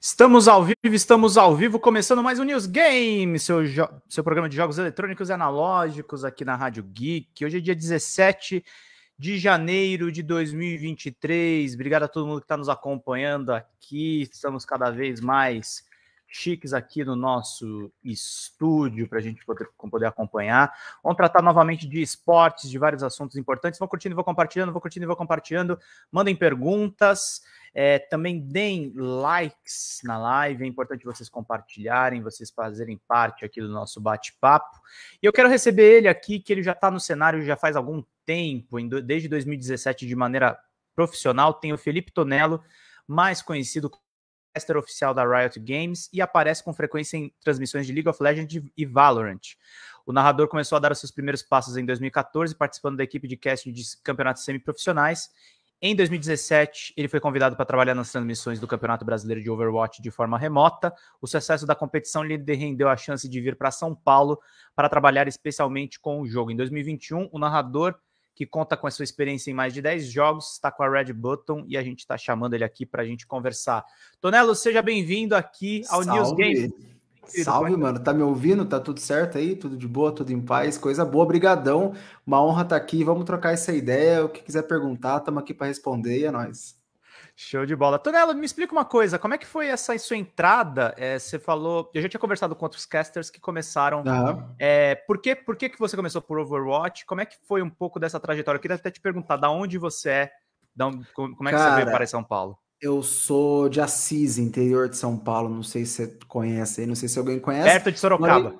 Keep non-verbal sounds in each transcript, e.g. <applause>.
Estamos ao vivo, estamos ao vivo, começando mais um News Game, seu, seu programa de jogos eletrônicos e analógicos aqui na Rádio Geek. Hoje é dia 17 de janeiro de 2023. Obrigado a todo mundo que está nos acompanhando aqui. Estamos cada vez mais chiques aqui no nosso estúdio para a gente poder, poder acompanhar. Vamos tratar novamente de esportes, de vários assuntos importantes. Vão curtindo, vou compartilhando, vou curtindo, vou compartilhando. Mandem perguntas. É, também deem likes na live, é importante vocês compartilharem, vocês fazerem parte aqui do nosso bate-papo. E eu quero receber ele aqui, que ele já está no cenário já faz algum tempo, desde 2017 de maneira profissional. Tem o Felipe Tonello, mais conhecido Master oficial da Riot Games e aparece com frequência em transmissões de League of Legends e Valorant. O narrador começou a dar os seus primeiros passos em 2014, participando da equipe de casting de campeonatos semiprofissionais. Em 2017, ele foi convidado para trabalhar nas transmissões do Campeonato Brasileiro de Overwatch de forma remota. O sucesso da competição lhe rendeu a chance de vir para São Paulo para trabalhar especialmente com o jogo. Em 2021, o narrador que conta com a sua experiência em mais de 10 jogos, está com a Red Button e a gente está chamando ele aqui para a gente conversar. Tonelo, seja bem-vindo aqui ao Salve. News Game. Salve, mano. Tá me ouvindo? Tá tudo certo aí? Tudo de boa, tudo em paz, coisa boa, obrigadão. Uma honra estar tá aqui. Vamos trocar essa ideia. O que quiser perguntar, estamos aqui para responder e é nóis. Show de bola. Tonela, me explica uma coisa, como é que foi essa sua entrada? É, você falou, eu já tinha conversado com outros casters que começaram. É, por, que, por que, que você começou por Overwatch? Como é que foi um pouco dessa trajetória? Eu queria até te perguntar da onde você é, da onde, como é que Cara, você veio para São Paulo? Eu sou de Assis, interior de São Paulo, não sei se você conhece, não sei se alguém conhece. Perto de Sorocaba.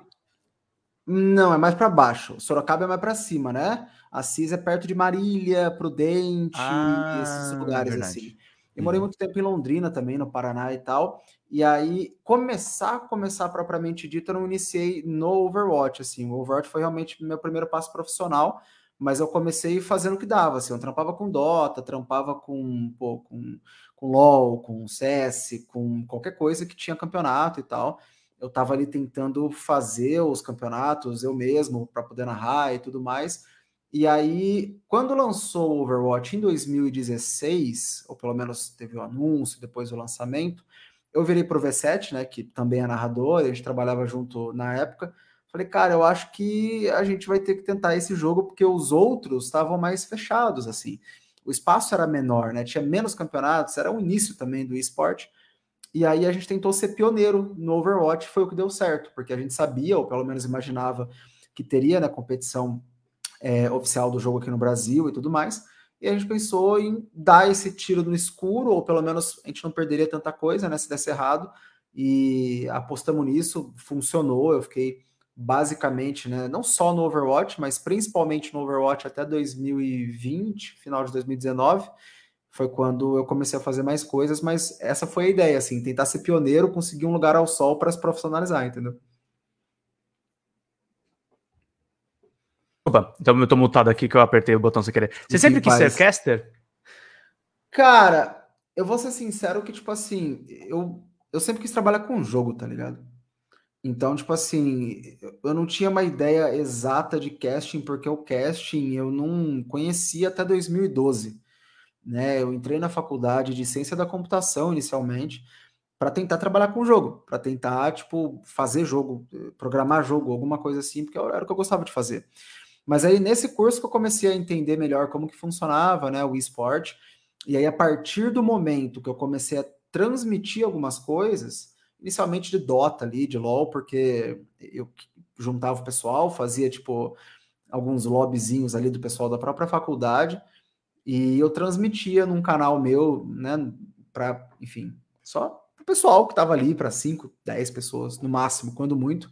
Não, é mais para baixo. Sorocaba é mais para cima, né? Assis é perto de Marília, Prudente, ah, esses lugares assim. verdade. assim. Eu morei uhum. muito tempo em Londrina também, no Paraná e tal. E aí, começar, começar propriamente dito, eu não iniciei no Overwatch, assim. O Overwatch foi realmente meu primeiro passo profissional, mas eu comecei fazendo o que dava, assim. Eu trampava com Dota, trampava com, pô, com, com LoL, com CS, com qualquer coisa que tinha campeonato e tal. Eu tava ali tentando fazer os campeonatos eu mesmo, para poder narrar e tudo mais e aí, quando lançou o Overwatch em 2016, ou pelo menos teve o um anúncio, depois do lançamento, eu virei pro V7, né, que também é narrador, a gente trabalhava junto na época. Falei, cara, eu acho que a gente vai ter que tentar esse jogo porque os outros estavam mais fechados, assim. O espaço era menor, né? Tinha menos campeonatos, era o início também do esporte. E aí a gente tentou ser pioneiro no Overwatch, foi o que deu certo, porque a gente sabia, ou pelo menos imaginava, que teria na né, competição é, oficial do jogo aqui no Brasil e tudo mais. E a gente pensou em dar esse tiro no escuro, ou pelo menos a gente não perderia tanta coisa, né? Se desse errado. E apostamos nisso, funcionou. Eu fiquei basicamente, né? Não só no Overwatch, mas principalmente no Overwatch até 2020, final de 2019. Foi quando eu comecei a fazer mais coisas, mas essa foi a ideia, assim, tentar ser pioneiro, conseguir um lugar ao sol para se profissionalizar, entendeu? Desculpa, então eu tô mutado aqui que eu apertei o botão sem querer. Você sempre quis ser caster? Cara, eu vou ser sincero que, tipo assim, eu, eu sempre quis trabalhar com jogo, tá ligado? Então, tipo assim, eu não tinha uma ideia exata de casting, porque o casting eu não conhecia até 2012. Né? Eu entrei na faculdade de ciência da computação inicialmente para tentar trabalhar com jogo, para tentar, tipo, fazer jogo, programar jogo, alguma coisa assim, porque era o que eu gostava de fazer. Mas aí nesse curso que eu comecei a entender melhor como que funcionava, né, o esporte, e aí a partir do momento que eu comecei a transmitir algumas coisas, inicialmente de Dota ali, de LoL, porque eu juntava o pessoal, fazia tipo alguns lobbyzinhos ali do pessoal da própria faculdade, e eu transmitia num canal meu, né, para, enfim, só o pessoal que estava ali para 5, 10 pessoas no máximo, quando muito.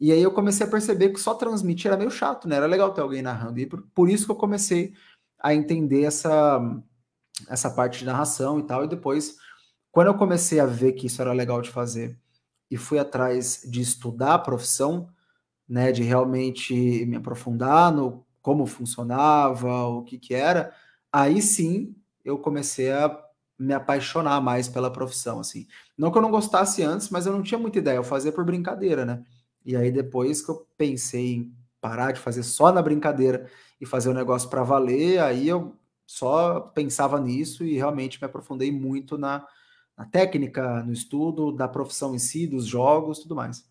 E aí eu comecei a perceber que só transmitir era meio chato, né? Era legal ter alguém narrando. E por, por isso que eu comecei a entender essa, essa parte de narração e tal. E depois, quando eu comecei a ver que isso era legal de fazer e fui atrás de estudar a profissão, né? De realmente me aprofundar no como funcionava, o que que era, aí sim eu comecei a me apaixonar mais pela profissão, assim. Não que eu não gostasse antes, mas eu não tinha muita ideia, eu fazia por brincadeira, né? E aí depois que eu pensei em parar de fazer só na brincadeira e fazer o negócio para valer, aí eu só pensava nisso e realmente me aprofundei muito na, na técnica, no estudo da profissão em si, dos jogos, tudo mais.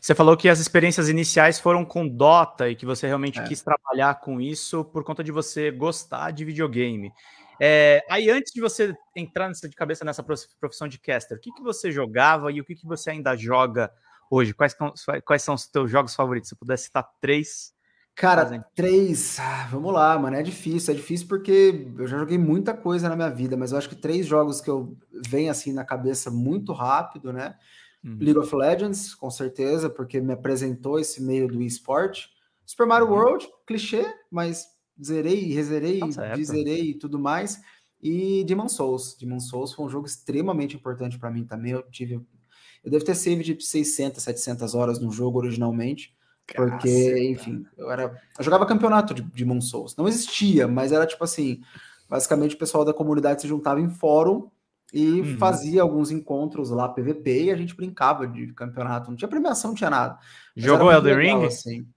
Você falou que as experiências iniciais foram com Dota e que você realmente é. quis trabalhar com isso por conta de você gostar de videogame. É, aí, antes de você entrar de cabeça nessa profissão de caster, o que, que você jogava e o que, que você ainda joga hoje? Quais, quais são os teus jogos favoritos? Se pudesse citar três. Cara, três. Ah, vamos lá, mano. É difícil. É difícil porque eu já joguei muita coisa na minha vida, mas eu acho que três jogos que eu venho assim na cabeça muito rápido, né? Uhum. League of Legends, com certeza, porque me apresentou esse meio do esporte. Super Mario uhum. World, clichê, mas zerei, rezerei, tá e tudo mais. E Demon Souls. Demon Souls foi um jogo extremamente importante para mim também. Eu tive eu devo ter save de 600, 700 horas no jogo originalmente. Porque, enfim, eu era. Eu jogava campeonato de, de Souls. Não existia, mas era tipo assim. Basicamente, o pessoal da comunidade se juntava em fórum e uhum. fazia alguns encontros lá, PVP, e a gente brincava de campeonato. Não tinha premiação, não tinha nada. Jogou Elden legal, Ring? Assim.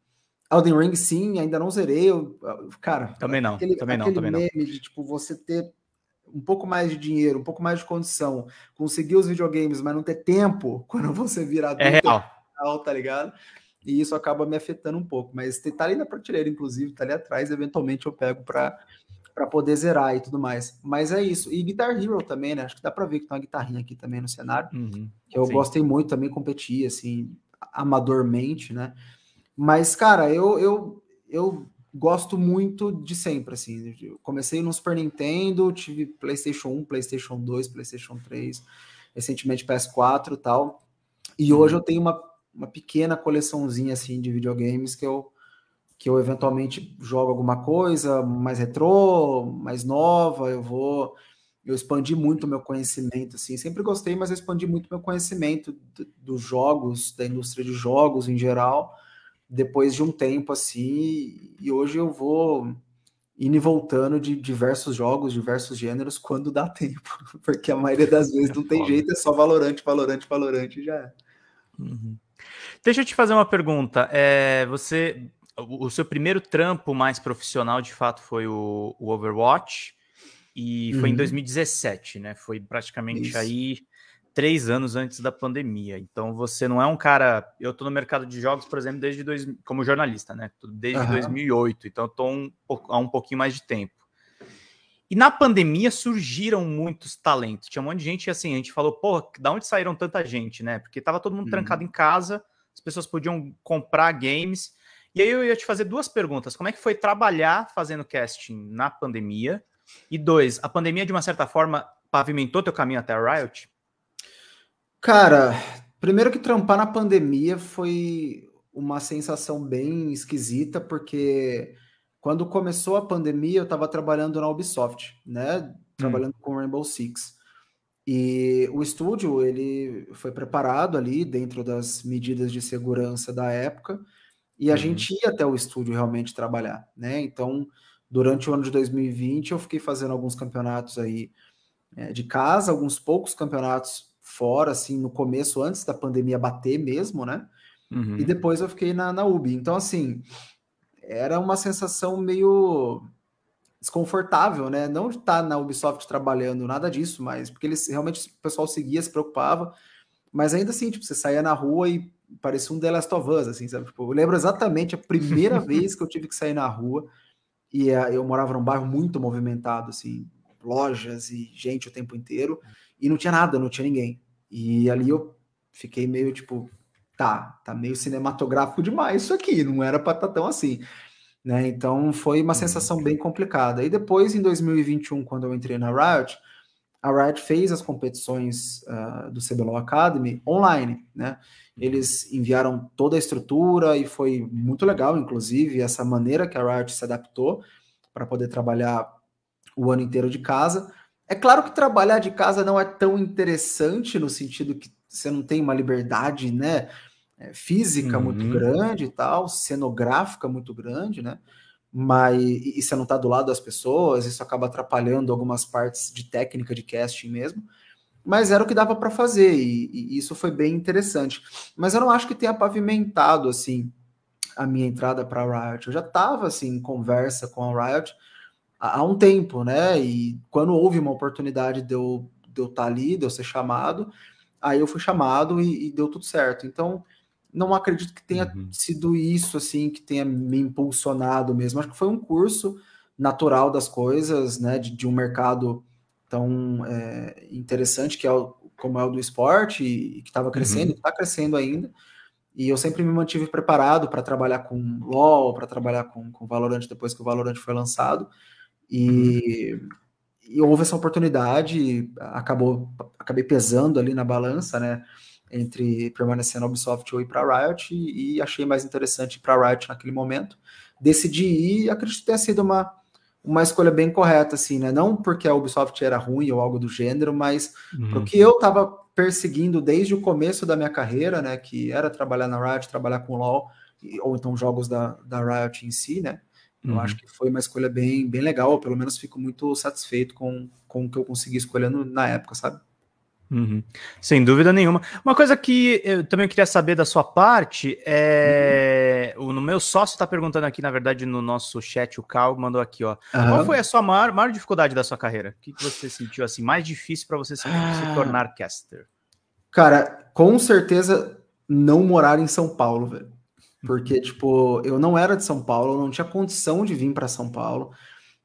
Elden Ring, sim, ainda não zerei. Eu, cara, também não, aquele, também não, também não. De, tipo, você ter um pouco mais de dinheiro, um pouco mais de condição, conseguir os videogames, mas não ter tempo <laughs> quando você virar é adulto, é real. tá ligado? E isso acaba me afetando um pouco. Mas tá ali na prateleira, inclusive, tá ali atrás, eventualmente eu pego para para poder zerar e tudo mais. Mas é isso. E Guitar Hero também, né? Acho que dá para ver que tem uma guitarrinha aqui também no cenário. Uhum, eu sim. gostei muito também competir assim amadormente, né? Mas cara, eu eu eu gosto muito de sempre, assim. Eu comecei no Super Nintendo, tive PlayStation 1, PlayStation 2, PlayStation 3, recentemente PS4 e tal. E uhum. hoje eu tenho uma, uma pequena coleçãozinha, assim, de videogames que eu, que eu eventualmente jogo alguma coisa mais retrô, mais nova, eu vou... Eu expandi muito meu conhecimento, assim, sempre gostei, mas eu expandi muito meu conhecimento dos jogos, da indústria de jogos em geral, depois de um tempo assim, e hoje eu vou indo e voltando de diversos jogos, diversos gêneros, quando dá <laughs> tempo, porque a maioria das <laughs> é vezes não tem jeito, é só valorante, valorante, valorante e já é. Uhum. Deixa eu te fazer uma pergunta. É, você, o seu primeiro trampo mais profissional, de fato, foi o, o Overwatch, e foi uhum. em 2017, né? Foi praticamente Isso. aí três anos antes da pandemia. Então você não é um cara. Eu estou no mercado de jogos, por exemplo, desde dois, como jornalista, né? Desde uhum. 2008. Então eu estou um, há um pouquinho mais de tempo. E na pandemia surgiram muitos talentos. Tinha um monte de gente assim, a gente falou, porra, da onde saíram tanta gente, né? Porque tava todo mundo uhum. trancado em casa, as pessoas podiam comprar games. E aí eu ia te fazer duas perguntas. Como é que foi trabalhar fazendo casting na pandemia? E dois, a pandemia de uma certa forma pavimentou teu caminho até a Riot? Cara, primeiro que trampar na pandemia foi uma sensação bem esquisita, porque quando começou a pandemia, eu estava trabalhando na Ubisoft, né? Hum. Trabalhando hum. com Rainbow Six. E o estúdio, ele foi preparado ali dentro das medidas de segurança da época, e a uhum. gente ia até o estúdio realmente trabalhar, né? Então, durante o ano de 2020, eu fiquei fazendo alguns campeonatos aí é, de casa, alguns poucos campeonatos fora, assim, no começo, antes da pandemia bater mesmo, né? Uhum. E depois eu fiquei na, na UB. Então, assim, era uma sensação meio desconfortável, né? Não estar tá na Ubisoft trabalhando, nada disso, mas porque eles realmente o pessoal seguia, se preocupava, mas ainda assim, tipo, você saía na rua e parecia um The Last of Us, assim, sabe? Tipo, eu lembro exatamente a primeira <laughs> vez que eu tive que sair na rua e eh, eu morava num bairro muito movimentado, assim, lojas e gente o tempo inteiro, e não tinha nada, não tinha ninguém. E ali eu fiquei meio tipo, tá, tá meio cinematográfico demais isso aqui, não era para estar tá tão assim. Né? Então foi uma uhum. sensação bem complicada. E depois, em 2021, quando eu entrei na Riot, a Riot fez as competições uh, do CBLOL Academy online, né? Eles enviaram toda a estrutura e foi muito legal, inclusive, essa maneira que a Riot se adaptou para poder trabalhar o ano inteiro de casa. É claro que trabalhar de casa não é tão interessante no sentido que você não tem uma liberdade, né, é, física uhum. muito grande e tal, cenográfica muito grande, né? Mas e, e você não está do lado das pessoas, isso acaba atrapalhando algumas partes de técnica de casting mesmo. Mas era o que dava para fazer e, e isso foi bem interessante. Mas eu não acho que tenha pavimentado assim a minha entrada para a Riot. Eu já estava assim em conversa com a Riot há um tempo, né? E quando houve uma oportunidade de eu, de eu estar tá ali, de eu ser chamado, aí eu fui chamado e, e deu tudo certo. Então, não acredito que tenha uhum. sido isso, assim, que tenha me impulsionado mesmo. Acho que foi um curso natural das coisas, né? De, de um mercado tão é, interessante que é o, como é o do esporte e, e que estava crescendo, uhum. está crescendo ainda. E eu sempre me mantive preparado para trabalhar com LoL, para trabalhar com, com Valorant depois que o Valorant foi lançado. E, uhum. e houve essa oportunidade, acabou, acabei pesando ali na balança, né? Entre permanecer na Ubisoft ou ir para a Riot, e, e, achei mais interessante ir para a Riot naquele momento. Decidi ir e acredito que tenha sido uma, uma escolha bem correta, assim, né? Não porque a Ubisoft era ruim ou algo do gênero, mas uhum. porque eu estava perseguindo desde o começo da minha carreira, né? Que era trabalhar na Riot, trabalhar com LoL, ou então jogos da, da Riot em si, né? Eu acho uhum. que foi uma escolha bem, bem legal, pelo menos fico muito satisfeito com, com o que eu consegui escolhendo na época, sabe? Uhum. Sem dúvida nenhuma. Uma coisa que eu também queria saber da sua parte é. Uhum. O, meu sócio está perguntando aqui, na verdade, no nosso chat, o Cal mandou aqui, ó. Uhum. Qual foi a sua maior, maior dificuldade da sua carreira? O que, que você sentiu assim mais difícil para você se, se ah. tornar caster? Cara, com certeza não morar em São Paulo, velho. Porque, uhum. tipo, eu não era de São Paulo, eu não tinha condição de vir para São Paulo,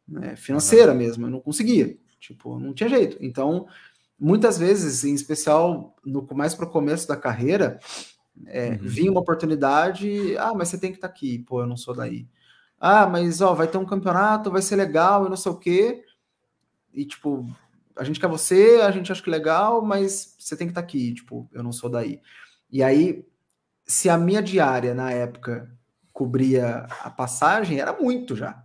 né, financeira uhum. mesmo, eu não conseguia. Tipo, não tinha jeito. Então, muitas vezes, em especial no mais para o começo da carreira, é, uhum. vinha uma oportunidade, ah, mas você tem que estar tá aqui, pô, eu não sou daí. Ah, mas ó, vai ter um campeonato, vai ser legal eu não sei o quê. E tipo, a gente quer você, a gente acha que é legal, mas você tem que estar tá aqui, tipo, eu não sou daí. E aí se a minha diária na época cobria a passagem, era muito já,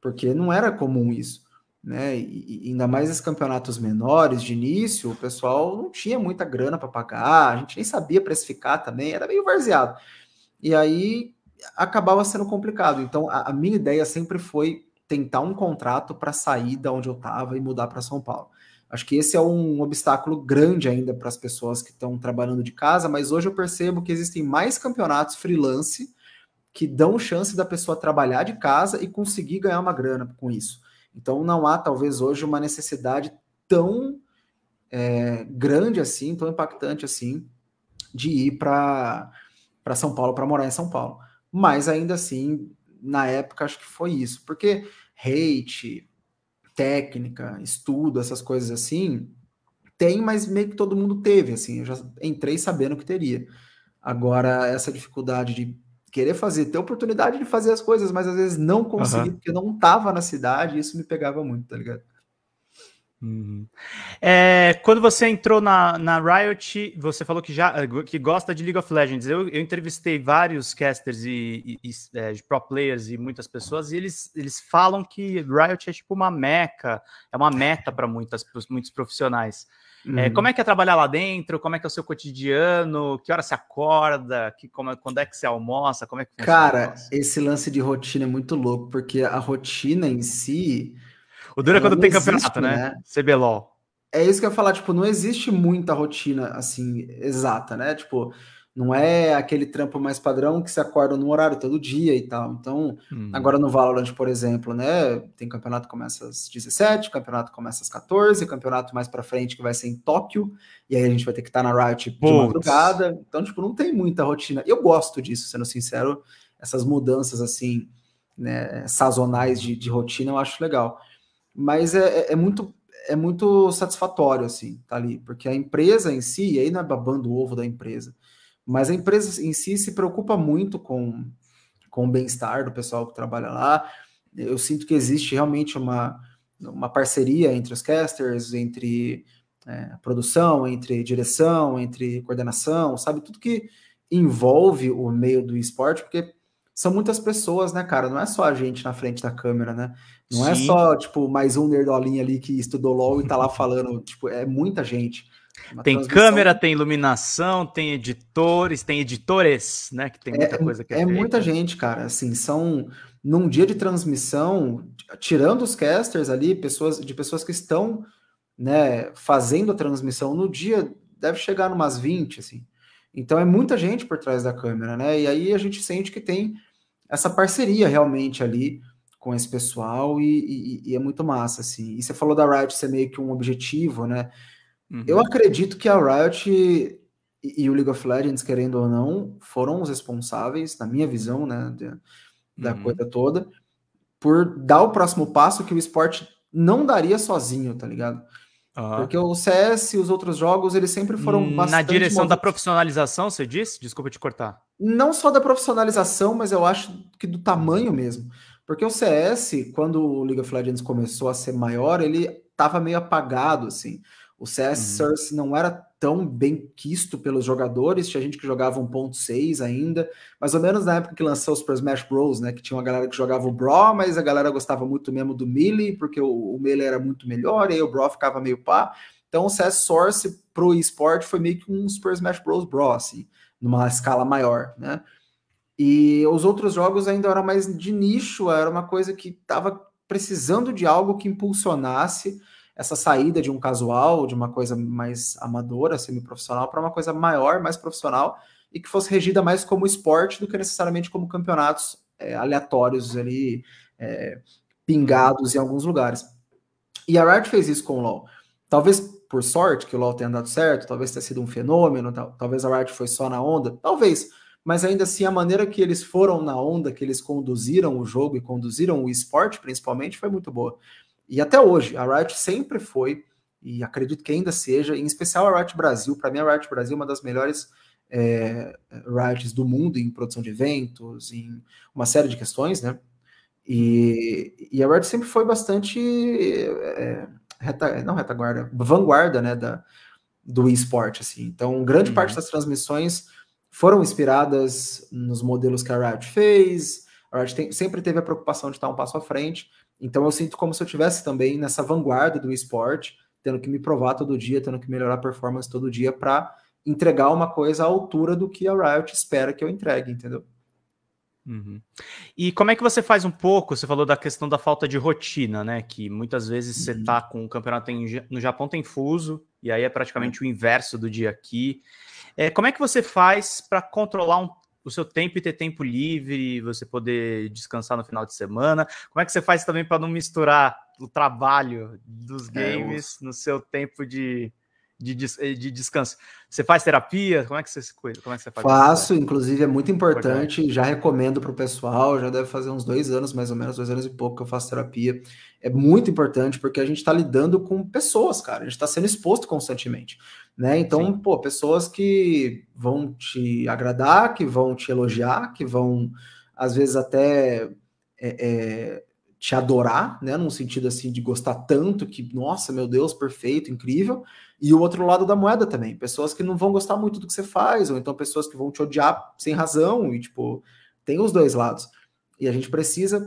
porque não era comum isso. Né? E, ainda mais os campeonatos menores de início, o pessoal não tinha muita grana para pagar, a gente nem sabia precificar também, era meio varzeado. E aí acabava sendo complicado. Então a, a minha ideia sempre foi tentar um contrato para sair da onde eu estava e mudar para São Paulo. Acho que esse é um obstáculo grande ainda para as pessoas que estão trabalhando de casa, mas hoje eu percebo que existem mais campeonatos freelance que dão chance da pessoa trabalhar de casa e conseguir ganhar uma grana com isso. Então não há talvez hoje uma necessidade tão é, grande assim, tão impactante assim, de ir para São Paulo, para morar em São Paulo. Mas ainda assim, na época, acho que foi isso, porque hate, técnica, estudo, essas coisas assim, tem, mas meio que todo mundo teve, assim, eu já entrei sabendo que teria. Agora, essa dificuldade de querer fazer, ter oportunidade de fazer as coisas, mas às vezes não conseguir, uhum. porque não tava na cidade, isso me pegava muito, tá ligado? Uhum. É, quando você entrou na, na Riot, você falou que já que gosta de League of Legends. Eu, eu entrevistei vários casters e, e, e é, pro players e muitas pessoas, e eles, eles falam que Riot é tipo uma meca, é uma meta para muitas muitos profissionais. É, uhum. É, como é que é trabalhar lá dentro? Como é que é o seu cotidiano? Que hora você acorda? Que, como, é, quando é que você almoça? Como é que Cara, esse lance de rotina é muito louco, porque a rotina em si o duro é quando tem existe, campeonato, né? né? CBLOL. É isso que eu ia falar, tipo, não existe muita rotina, assim, exata, né? Tipo, não é aquele trampo mais padrão que se acorda no horário todo dia e tal. Então, hum. agora no Valorant, por exemplo, né? Tem campeonato que começa às 17, campeonato começa às 14, campeonato mais para frente que vai ser em Tóquio, e aí a gente vai ter que estar tá na Riot de madrugada. Então, tipo, não tem muita rotina. Eu gosto disso, sendo sincero, essas mudanças assim, né, sazonais de, de rotina, eu acho legal mas é, é, é, muito é muito satisfatório assim, tá ali, porque a empresa em si, aí não é babando o ovo da empresa, mas a empresa em si se preocupa muito com, com o bem-estar do pessoal que trabalha lá. Eu sinto que existe realmente uma, uma parceria entre os casters, entre é, produção, entre direção, entre coordenação, sabe? Tudo que envolve o meio do esporte, porque são muitas pessoas, né, cara? Não é só a gente na frente da câmera, né? Não é Sim. é só, tipo, mais um nerdolinho ali que estudou LOL e tá lá falando. <laughs> tipo, é muita gente. É uma tem transmissão... câmera, tem iluminação, tem editores, tem editores, né? Que tem é, muita é, coisa que é É feita. muita gente, cara. Assim, são num dia de transmissão, tirando os casters ali, pessoas de pessoas que estão, né, fazendo a transmissão no dia, deve chegar numas 20, assim. Então é muita gente por trás da câmera, né? E aí a gente sente que tem essa parceria realmente ali com esse pessoal e, e, e, é muito massa, assim. E você falou da Riot ser meio que um objetivo, né? Uhum. Eu acredito que a Riot e, e, o League of Legends, querendo ou não, foram os responsáveis, na minha visão, né, de, da uhum. coisa toda, por dar o próximo passo que o esporte não daria sozinho, tá ligado? Uhum. Porque o CS e os outros jogos, eles sempre foram bastante... Na direção movidos. da profissionalização, você disse? Desculpa te cortar. Não só da profissionalização, mas eu acho que do tamanho mesmo. Porque o CS, quando o League of Legends começou a ser maior, ele tava meio apagado, assim. O CS uhum. Source não era tão bem quisto pelos jogadores, tinha gente que jogava 1.6 ainda, mais ou menos na época que lançou o Super Smash Bros, né, que tinha uma galera que jogava o Brawl, mas a galera gostava muito mesmo do Melee, porque o, o Melee era muito melhor, e aí o Brawl ficava meio pá. Então o CS Source pro esporte foi meio que um Super Smash Bros Brawl, assim, numa escala maior, né. E os outros jogos ainda eram mais de nicho, era uma coisa que estava precisando de algo que impulsionasse, essa saída de um casual, de uma coisa mais amadora, semi-profissional, para uma coisa maior, mais profissional, e que fosse regida mais como esporte do que necessariamente como campeonatos é, aleatórios ali, é, pingados em alguns lugares. E a Riot fez isso com o LoL. Talvez por sorte que o LoL tenha dado certo, talvez tenha sido um fenômeno, tal, talvez a Riot foi só na onda, talvez, mas ainda assim a maneira que eles foram na onda, que eles conduziram o jogo e conduziram o esporte principalmente, foi muito boa. E até hoje, a Riot sempre foi, e acredito que ainda seja, em especial a Riot Brasil, para mim a Riot Brasil é uma das melhores é, Riots do mundo em produção de eventos, em uma série de questões, né? E, e a Riot sempre foi bastante, é, reta, não retaguarda, vanguarda, né, da, do esporte, assim. Então, grande uhum. parte das transmissões foram inspiradas nos modelos que a Riot fez, a Riot tem, sempre teve a preocupação de estar um passo à frente, então eu sinto como se eu tivesse também nessa vanguarda do esporte, tendo que me provar todo dia, tendo que melhorar a performance todo dia para entregar uma coisa à altura do que a Riot espera que eu entregue, entendeu? Uhum. E como é que você faz um pouco? Você falou da questão da falta de rotina, né? Que muitas vezes uhum. você tá com o campeonato em, no Japão tem fuso, e aí é praticamente uhum. o inverso do dia aqui. É, como é que você faz para controlar um o seu tempo e ter tempo livre, você poder descansar no final de semana. Como é que você faz também para não misturar o trabalho dos é, games é, no seu tempo de, de, eh, de descanso? Você faz terapia? Como é que você cuida? Como é que você faz Faço, isso? inclusive é muito importante, importante. já recomendo para o pessoal, já deve fazer uns dois anos, mais ou menos, dois anos e pouco que eu faço terapia. É muito importante porque a gente está lidando com pessoas, cara, a gente está sendo exposto constantemente né? Então, Sim. pô, pessoas que vão te agradar, que vão te elogiar, que vão, às vezes, até é, é, te adorar, né? Num sentido assim de gostar tanto que, nossa, meu Deus, perfeito, incrível. E o outro lado da moeda também, pessoas que não vão gostar muito do que você faz, ou então pessoas que vão te odiar sem razão, e tipo, tem os dois lados. E a gente precisa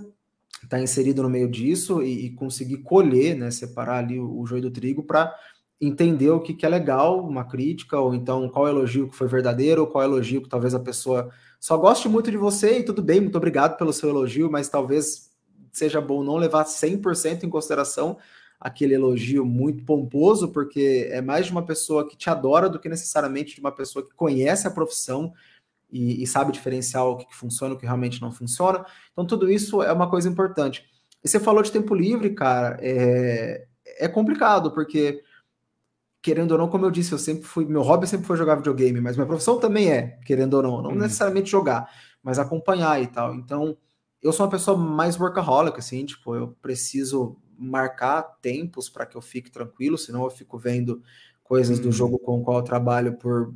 estar tá inserido no meio disso e, e, conseguir colher, né? Separar ali o, o joio do trigo para entender o que, que é legal, uma crítica, ou então qual elogio que foi verdadeiro, ou qual elogio que talvez a pessoa só goste muito de você e tudo bem, muito obrigado pelo seu elogio, mas talvez seja bom não levar 100% em consideração aquele elogio muito pomposo, porque é mais de uma pessoa que te adora do que necessariamente de uma pessoa que conhece a profissão e, e sabe diferenciar o que, que funciona e o que realmente não funciona. Então, tudo isso é uma coisa importante. E você falou de tempo livre, cara, é, é complicado, porque querendo ou não, como eu disse, eu sempre fui, meu hobby sempre foi jogar videogame, mas minha profissão também é, querendo ou não, não uhum. necessariamente jogar, mas acompanhar e tal. Então, eu sou uma pessoa mais workaholic, assim, tipo, eu preciso marcar tempos para que eu fique tranquilo, senão eu fico vendo coisas uhum. do jogo com o qual eu trabalho por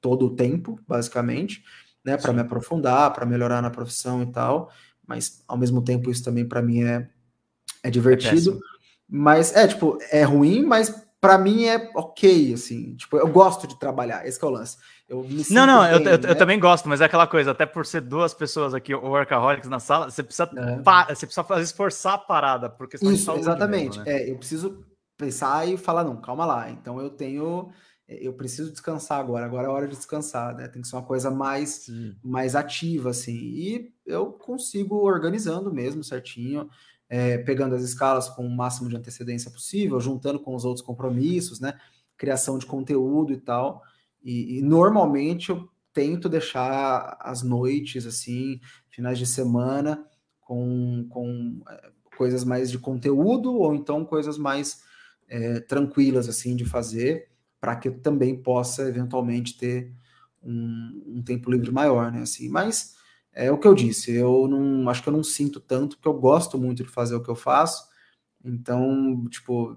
todo o tempo, basicamente, né, para me aprofundar, para melhorar na profissão e tal, mas ao mesmo tempo isso também para mim é é, é divertido, é mas é tipo, é ruim, mas para mim é ok, assim. Tipo, eu gosto de trabalhar, esse é o lance. Eu não, não, bem, eu, né? eu, também gosto, mas é aquela coisa, até por ser duas pessoas aqui, workaholics na sala, você precisa, é. você precisa fazer, esforçar a parada, porque Isso, exatamente. Mesmo, né? É, eu preciso pensar e falar, não, calma lá. Então eu tenho, é, eu preciso descansar agora, agora é hora de descansar, né? Tem que ser uma coisa mais, mais ativa, assim. E eu consigo organizando mesmo certinho é, pegando as escalas com o máximo de antecedência possível, juntando com os outros compromissos, né? Criação de conteúdo e tal. E, e normalmente eu tento deixar as noites, assim, finais de semana, com, com é, coisas mais de conteúdo ou então coisas mais é, tranquilas, assim, de fazer, para que eu também possa eventualmente ter um, um tempo livre maior, né? Assim, mas é o que eu disse, eu não acho que eu não sinto tanto, porque eu gosto muito de fazer o que eu faço. Então, tipo,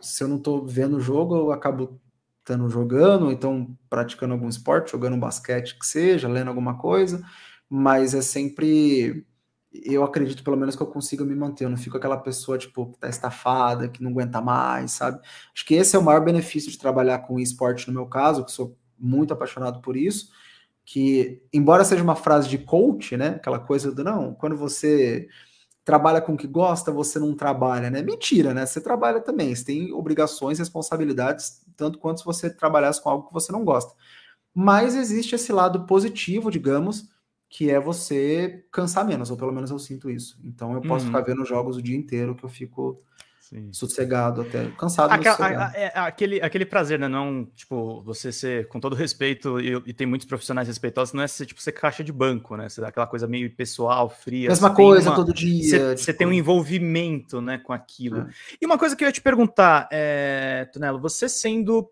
se eu não tô vendo o jogo, eu acabo estando jogando, então praticando algum esporte, jogando basquete que seja, lendo alguma coisa, mas é sempre eu acredito pelo menos que eu consiga me manter, eu não fico aquela pessoa tipo que tá estafada, que não aguenta mais, sabe? Acho que esse é o maior benefício de trabalhar com esporte no meu caso, que sou muito apaixonado por isso que, embora seja uma frase de coach, né? Aquela coisa do não, quando você trabalha com o que gosta, você não trabalha, né? Mentira, né? Você trabalha também, você tem obrigações, responsabilidades, tanto quanto se você trabalhasse com algo que você não gosta. Mas existe esse lado positivo, digamos, que é você cansar menos, ou pelo menos eu sinto isso. Então eu posso uhum. ficar vendo jogos o dia inteiro que eu fico Sim. sossegado até, cansado. Aquela, a, a, é, aquele, aquele prazer, né? Não, é tipo, você ser, com todo respeito, e, e, tem muitos profissionais respeitosos, não é ser, tipo, ser caixa de banco, né? Você dá aquela coisa meio pessoal, fria. Mesma coisa uma, todo dia. Você, tipo... tem um envolvimento, né, com aquilo. É. E uma coisa que eu ia te perguntar, é, Tunelo, você sendo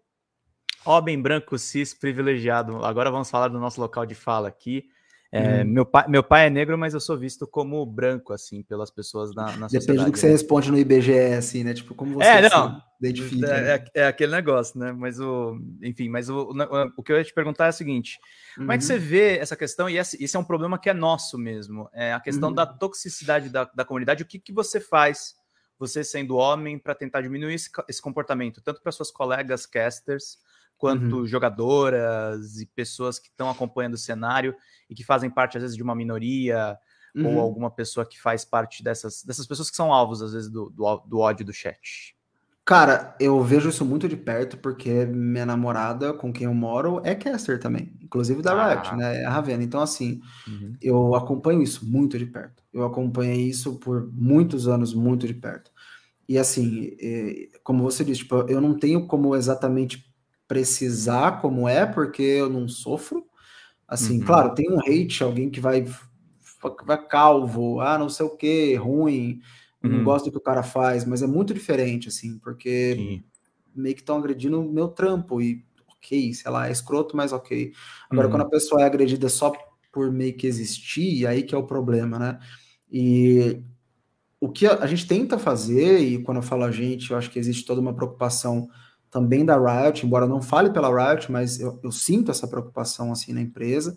homem branco, cis, privilegiado, agora vamos falar do nosso local de fala aqui. É, hum. meu, pai, meu pai é negro, mas eu sou visto como branco, assim, pelas pessoas na, na Depende do que você né? responde no IBGE, assim, né? Tipo, como você é, não, identifica. É, né? é, é, aquele negócio, né? Mas o. Enfim, mas o, o que eu ia te perguntar é o seguinte: uhum. como é que você vê essa questão? E esse, esse é um problema que é nosso mesmo. É a questão uhum. da toxicidade da, da comunidade. O que, que você faz, você sendo homem, para tentar diminuir esse, esse comportamento, tanto para suas colegas casters quanto uhum. jogadoras e pessoas que estão acompanhando o cenário e que fazem parte, às vezes, de uma minoria uhum. ou alguma pessoa que faz parte dessas, dessas pessoas que são alvos, às vezes, do, do, do ódio do chat. Cara, eu vejo isso muito de perto porque minha namorada, com quem eu moro, é caster também, inclusive da ah. Riot, né? É a Ravena. Então, assim, uhum. eu acompanho isso muito de perto. Eu acompanhei isso por muitos anos, muito de perto. E, assim, eh, como você disse, tipo, eu não tenho como exatamente precisar como é, porque eu não sofro. Assim, uhum. claro, tem um hate, alguém que vai, vai calvo, ah, não sei o que, ruim, uhum. não gosto do que o cara faz, mas é muito diferente, assim, porque Sim. meio que estão agredindo o meu trampo e ok, sei lá, é escroto, mas ok. Agora, uhum. quando a pessoa é agredida só por meio que existir, aí que é o problema, né? E o que a, a gente tenta fazer, e quando eu falo a gente, eu acho que existe toda uma preocupação também da Riot, embora não fale pela Riot, mas eu, eu sinto essa preocupação assim na empresa.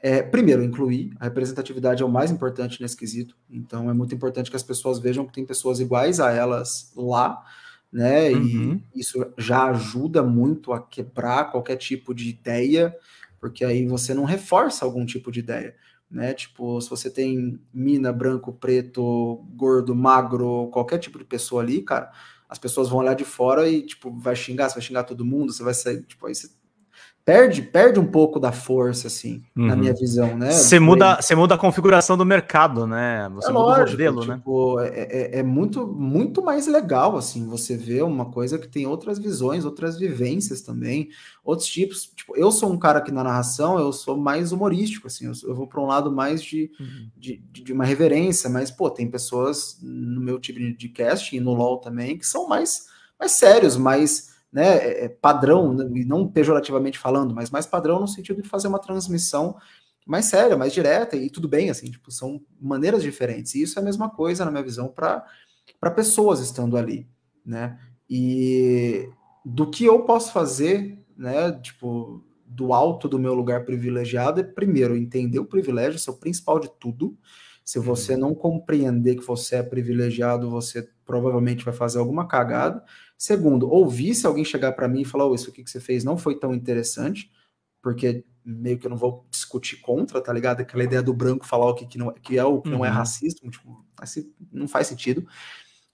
É, primeiro, incluir. A representatividade é o mais importante nesse quesito. Então, é muito importante que as pessoas vejam que tem pessoas iguais a elas lá, né? Uhum. E isso já ajuda muito a quebrar qualquer tipo de ideia, porque aí você não reforça algum tipo de ideia, né? Tipo, se você tem mina, branco, preto, gordo, magro, qualquer tipo de pessoa ali, cara, as pessoas vão olhar de fora e, tipo, vai xingar, você vai xingar todo mundo, você vai sair, tipo, aí você perde perde um pouco da força assim uhum. na minha visão né você muda você muda a configuração do mercado né você é muda lógico, o modelo né? tipo, né é, é, muito muito mais legal assim você vê uma coisa que tem outras visões outras vivências também outros tipos tipo eu sou um cara que na narração eu sou mais humorístico assim eu, eu vou para um lado mais de, uhum. de, de, uma reverência mas pô tem pessoas no meu time de cast e no lol também que são mais mais sérios mais né, é, é padrão, né, e não pejorativamente falando, mas mais padrão no sentido de fazer uma transmissão mais séria, mais direta, e tudo bem, assim, tipo, são maneiras diferentes. E isso é a mesma coisa, na minha visão, para pessoas estando ali, né? E do que eu posso fazer, né, tipo, do alto do meu lugar privilegiado é, primeiro, entender o privilégio, ser o principal de tudo. Se você uhum. não compreender que você é privilegiado, você provavelmente vai fazer alguma cagada. Segundo, ouvir se alguém chegar para mim e falar: oh, isso aqui que você fez não foi tão interessante, porque meio que eu não vou discutir contra, tá ligado? Aquela ideia do branco falar o que, que, não, que é o que uhum. não é uhum. racismo, tipo, assim, não faz sentido.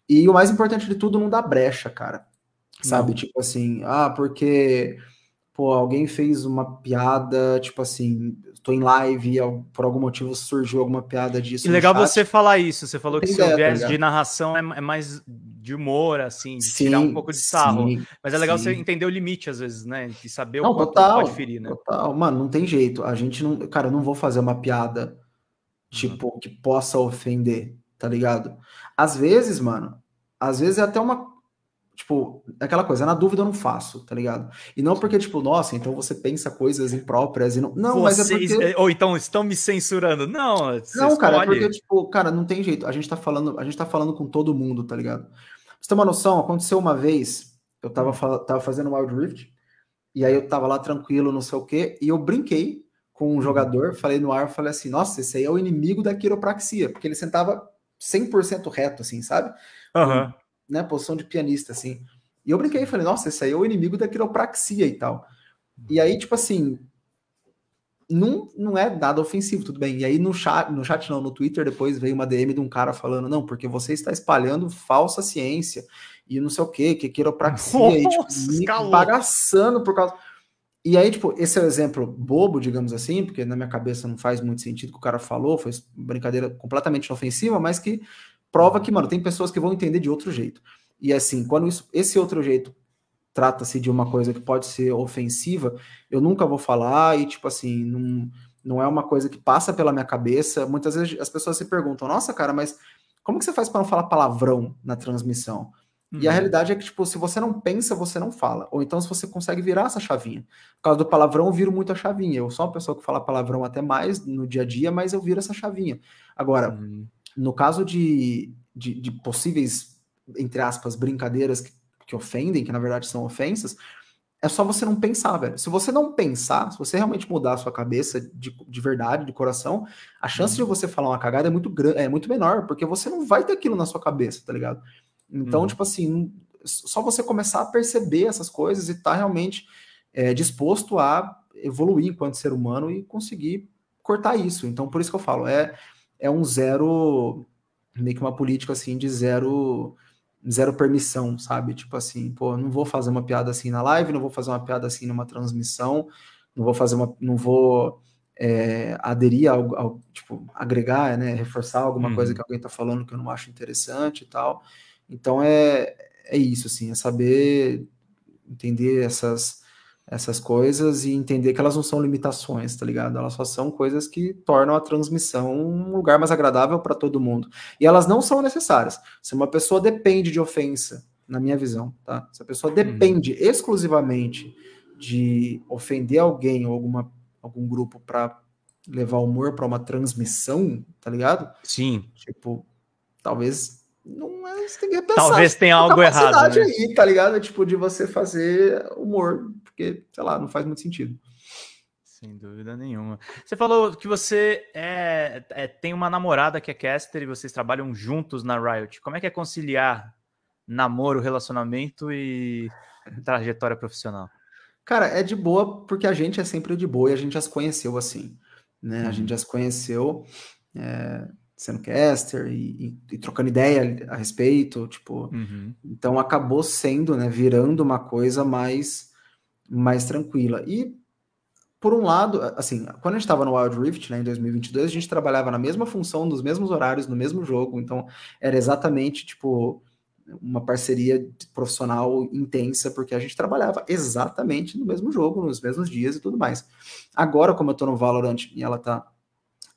E o mais importante de tudo, não dá brecha, cara. Sabe? Não. Tipo assim, ah, porque pô, alguém fez uma piada, tipo assim, tô em live e por algum motivo surgiu alguma piada disso. E legal você falar isso, você falou que Tem seu é, tá viés tá de narração é, é, mais de humor, assim, de sim, tirar um pouco de sarro. Sim, Mas é legal sim. você entender o limite, às vezes, né? E saber não, o quanto total, pode ferir, né? Total, mano, não tem jeito. A gente não. Cara, eu não vou fazer uma piada, uhum. tipo, que possa ofender, tá ligado? Às vezes, mano, às vezes é até uma Tipo, aquela coisa, na dúvida eu não faço, tá ligado? E não porque, tipo, nossa, então você pensa coisas impróprias e não. Não, Vocês, mas é porque. É, ou então estão me censurando. Não, não, cara, é porque, tipo, cara, não tem jeito. A gente tá falando, a gente tá falando com todo mundo, tá ligado? você tem uma noção, aconteceu uma vez, eu tava, tava fazendo Wild Rift, e aí eu tava lá tranquilo, não sei o quê, e eu brinquei com um uhum. jogador, falei no ar, falei assim, nossa, esse aí é o inimigo da quiropraxia, porque ele sentava 100% reto, assim, sabe? Aham. Uhum né, posição de pianista, assim. E eu brinquei e falei, nossa, esse aí é o inimigo da quiropraxia e tal. E aí, tipo assim, não, não é nada ofensivo, tudo bem. E aí no chat, no chat não, no Twitter depois veio uma DM de um cara falando, não, porque você está espalhando falsa ciência e não sei o quê, que quiropraxia nossa, e tipo, me bagaçando por causa... E aí, tipo, esse é o um exemplo bobo, digamos assim, porque na minha cabeça não faz muito sentido o que o cara falou, foi brincadeira completamente ofensiva, mas que prova uhum. que, mano, tem pessoas que vão entender de outro jeito. E assim, quando isso, esse outro jeito trata-se de uma coisa que pode ser ofensiva, eu nunca vou falar e, tipo assim, não, não é uma coisa que passa pela minha cabeça. Muitas vezes as pessoas se perguntam, nossa, cara, mas como que você faz para não falar palavrão na transmissão? Uhum. E a uhum. realidade é que, tipo, se você não pensa, você não fala. Ou então, se você consegue virar essa chavinha. Por causa do palavrão, eu viro muito a chavinha. Eu sou uma pessoa que fala palavrão até mais no dia a dia, mas eu viro essa chavinha. Agora, uhum no caso de, de, de, possíveis, entre aspas, brincadeiras que, que ofendem, que na verdade são ofensas, é só você não pensar, velho. Se você não pensar, se você realmente mudar a sua cabeça de, de verdade, de coração, a chance uhum. de você falar uma cagada é muito grande, é muito menor, porque você não vai ter aquilo na sua cabeça, tá ligado? Então, uhum. tipo assim, só você começar a perceber essas coisas e estar tá realmente é, disposto a evoluir enquanto ser humano e conseguir cortar isso. Então, por isso que eu falo, é é um zero, meio que uma política assim de zero zero permissão, sabe? Tipo assim, pô, não vou fazer uma piada assim na live, não vou fazer uma piada assim numa transmissão, não vou fazer uma, não vou é, aderir ao, ao, tipo, agregar, né, reforçar alguma uhum. coisa que alguém tá falando que eu não acho interessante e tal. Então é, é isso, assim, é saber entender essas essas coisas e entender que elas não são limitações, tá ligado? Elas só são coisas que tornam a transmissão um lugar mais agradável para todo mundo. E elas não são necessárias. Se uma pessoa depende de ofensa, na minha visão, tá? Se a pessoa uhum. depende uhum. exclusivamente de ofender alguém ou alguma, algum grupo para levar humor para uma transmissão, tá ligado? Sim. Tipo, talvez mas tem que repensar. Talvez tipo, tenha algo errado. Né? aí, tá ligado? Tipo, de você fazer humor, porque, sei lá, não faz muito sentido. Sem dúvida nenhuma. Você falou que você é, é, tem uma namorada que é caster e vocês trabalham juntos na Riot. Como é que é conciliar namoro, relacionamento e trajetória profissional? Cara, é de boa porque a gente é sempre de boa e a gente já se conheceu assim, né? Uhum. A gente já uhum. se conheceu. É, sendo caster e, e, e trocando ideia a respeito, tipo, uhum. então acabou sendo, né, virando uma coisa mais mais tranquila. E por um lado, assim, quando a gente estava no Wild Rift, né, em 2022, a gente trabalhava na mesma função, nos mesmos horários, no mesmo jogo, então era exatamente, tipo, uma parceria profissional intensa, porque a gente trabalhava exatamente no mesmo jogo, nos mesmos dias e tudo mais. Agora, como eu tô no Valorant e ela tá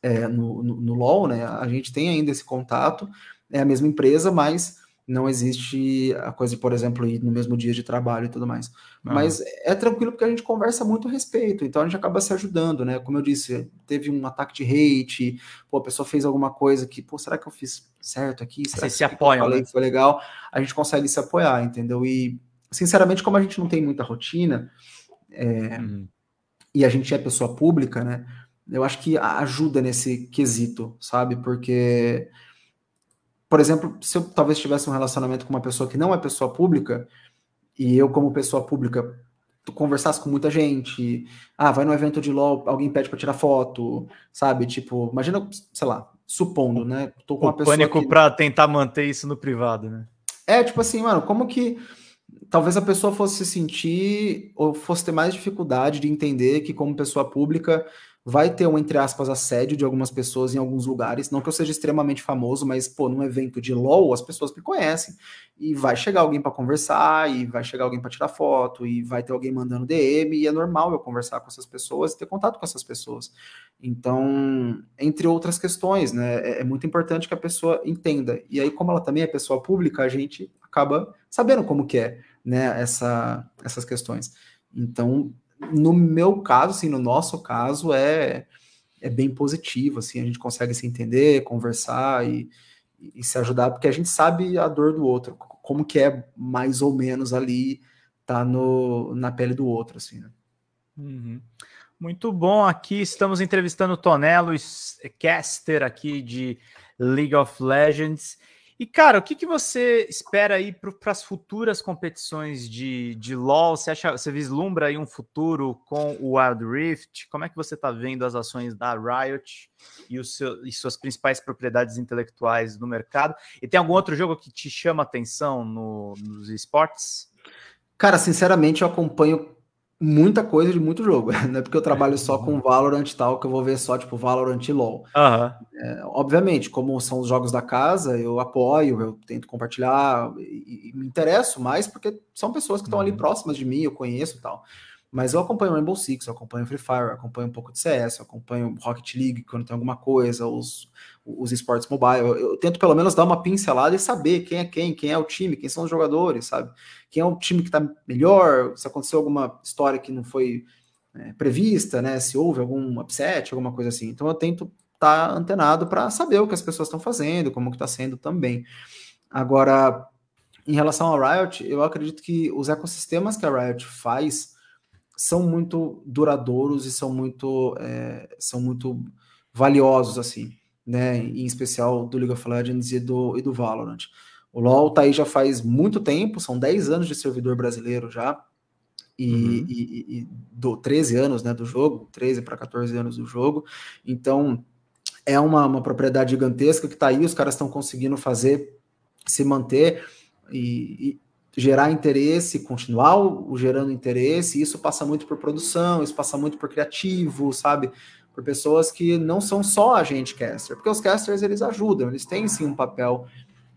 é, no, no, no, LOL, né? A gente tem ainda esse contato, é a mesma empresa, mas não existe a coisa, por exemplo, ir no mesmo dia de trabalho e tudo mais. Uhum. Mas é tranquilo porque a gente conversa muito a respeito, então a gente acaba se ajudando, né? Como eu disse, teve um ataque de hate, pô, a pessoa fez alguma coisa que, pô, será que eu fiz certo aqui? Será Vocês se apoiam, né? foi legal? A gente consegue se apoiar, entendeu? E, sinceramente, como a gente não tem muita rotina, é, uhum. e a gente é pessoa pública, né? eu acho que ajuda nesse quesito, sabe? Porque, por exemplo, se eu talvez tivesse um relacionamento com uma pessoa que não é pessoa pública, e eu, como pessoa pública, conversasse com muita gente, ah, vai no evento de LOL, alguém pede para tirar foto, sabe? Tipo, imagina, sei lá, supondo, né? Tô com uma o pessoa. Pânico que... pra tentar manter isso no privado, né? É, tipo assim, mano, como que talvez a pessoa fosse se sentir ou fosse ter mais dificuldade de entender que, como pessoa pública, vai ter um, entre aspas, assédio de algumas pessoas em alguns lugares. Não que eu seja extremamente famoso, mas, pô, num evento de LOL, as pessoas me conhecem. E vai chegar alguém para conversar, e vai chegar alguém para tirar foto, e vai ter alguém mandando DM, e é normal eu conversar com essas pessoas e ter contato com essas pessoas. Então, entre outras questões, né? É, é, muito importante que a pessoa entenda. E aí, como ela também é pessoa pública, a gente acaba sabendo como que é, né? Essa, essas questões. Então, no meu caso, assim, no nosso caso, é, é bem positivo, assim, a gente consegue se entender, conversar e, e se ajudar, porque a gente sabe a dor do outro, como que é mais ou menos ali tá no, na pele do outro, assim, né? Uhum. Muito bom, aqui estamos entrevistando o Tonelo, caster aqui de League of Legends, e, cara, o que, que você espera aí para as futuras competições de, de LoL? Você, acha, você vislumbra aí um futuro com o Wild Rift? Como é que você está vendo as ações da Riot e, o seu, e suas principais propriedades intelectuais no mercado? E tem algum outro jogo que te chama atenção no, nos esportes? Cara, sinceramente, eu acompanho muita coisa de muito jogo. <laughs> Não é porque eu é. trabalho só com Valorant e tal que eu vou ver só, tipo, Valorant e LoL. Uhum. É, obviamente, como são os jogos da casa, eu apoio, eu tento compartilhar e, e me interesso mais porque são pessoas que estão uhum. ali próximas de mim, eu conheço e tal. Mas eu acompanho Rainbow Six, eu acompanho Free Fire, eu acompanho um pouco de CS, eu acompanho Rocket League quando tem alguma coisa, os, os esportes mobile. Eu, eu, tento pelo menos dar uma pincelada e saber quem é quem, quem é o time, quem são os jogadores, sabe? Quem é o time que tá melhor, se aconteceu alguma história que não foi é, prevista, né? Se houve algum upset, alguma coisa assim. Então eu tento estar tá antenado para saber o que as pessoas estão fazendo, como que tá sendo também. Agora, em relação ao Riot, eu acredito que os ecossistemas que a Riot faz são muito duradouros e são muito é, são muito valiosos assim, né? Em especial do League of Legends e do e do Valorant. O LoL tá aí já faz muito tempo, são 10 anos de servidor brasileiro já. E, uhum. e, e do 13 anos né, do jogo, 13 para 14 anos do jogo. Então, é uma, uma propriedade gigantesca que tá aí, os caras estão conseguindo fazer se manter. E, gerar interesse, continuar gerando interesse, isso passa muito por produção, isso passa muito por criativo, sabe? Por pessoas que não são só a gente caster, porque os casters eles ajudam, eles têm sim um papel